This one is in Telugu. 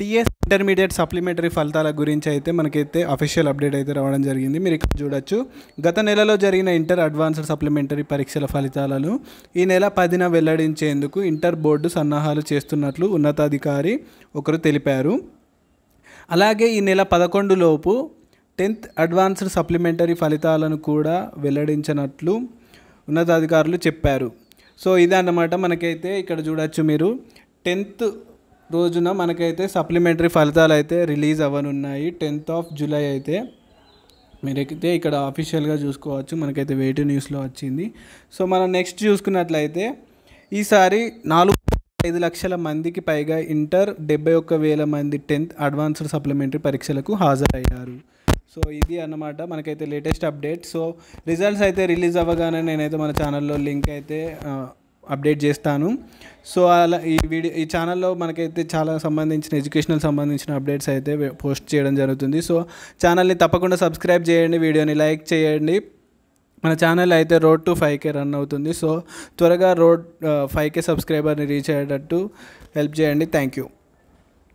టీఎస్ ఇంటర్మీడియట్ సప్లిమెంటరీ ఫలితాల గురించి అయితే మనకైతే అఫీషియల్ అప్డేట్ అయితే రావడం జరిగింది మీరు ఇక్కడ చూడొచ్చు గత నెలలో జరిగిన ఇంటర్ అడ్వాన్స్డ్ సప్లిమెంటరీ పరీక్షల ఫలితాలను ఈ నెల పదిన వెల్లడించేందుకు ఇంటర్ బోర్డు సన్నాహాలు చేస్తున్నట్లు ఉన్నతాధికారి ఒకరు తెలిపారు అలాగే ఈ నెల పదకొండు లోపు టెన్త్ అడ్వాన్స్డ్ సప్లిమెంటరీ ఫలితాలను కూడా వెల్లడించినట్లు ఉన్నతాధికారులు చెప్పారు సో ఇదన్నమాట మనకైతే ఇక్కడ చూడొచ్చు మీరు టెన్త్ రోజున మనకైతే సప్లిమెంటరీ ఫలితాలు అయితే రిలీజ్ అవ్వనున్నాయి టెన్త్ ఆఫ్ జూలై అయితే మీరైతే ఇక్కడ అఫీషియల్గా చూసుకోవచ్చు మనకైతే వెయిట్ న్యూస్లో వచ్చింది సో మనం నెక్స్ట్ చూసుకున్నట్లయితే ఈసారి నాలుగు ఐదు లక్షల మందికి పైగా ఇంటర్ డెబ్బై ఒక్క వేల మంది టెన్త్ అడ్వాన్స్డ్ సప్లిమెంటరీ పరీక్షలకు హాజరయ్యారు సో ఇది అన్నమాట మనకైతే లేటెస్ట్ అప్డేట్ సో రిజల్ట్స్ అయితే రిలీజ్ అవ్వగానే నేనైతే మన ఛానల్లో లింక్ అయితే అప్డేట్ చేస్తాను సో అలా ఈ వీడియో ఈ ఛానల్లో మనకైతే చాలా సంబంధించిన ఎడ్యుకేషనల్ సంబంధించిన అప్డేట్స్ అయితే పోస్ట్ చేయడం జరుగుతుంది సో ఛానల్ని తప్పకుండా సబ్స్క్రైబ్ చేయండి వీడియోని లైక్ చేయండి మన ఛానల్ అయితే road to five K run అవుతుంది సో త్వరగా రోడ్ ఫైవ్ కే సబ్స్క్రైబర్ని రీచ్ అయ్యేటట్టు హెల్ప్ చేయండి థ్యాంక్ యూ